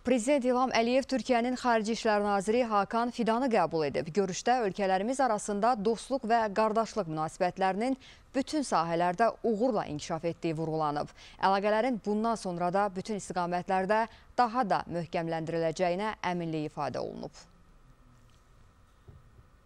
Prezident İlham Əliyev Türkiyənin Xarici İşlər Naziri Hakan Fidanı qəbul edib. Görüşdə ölkələrimiz arasında dostluq və qardaşlıq münasibətlərinin bütün sahələrdə uğurla inkişaf etdiyi vurğulanıb. Əlaqələrin bundan sonra da bütün istiqamətlərdə daha da möhkəmləndiriləcəyinə əminliyi ifadə olunub.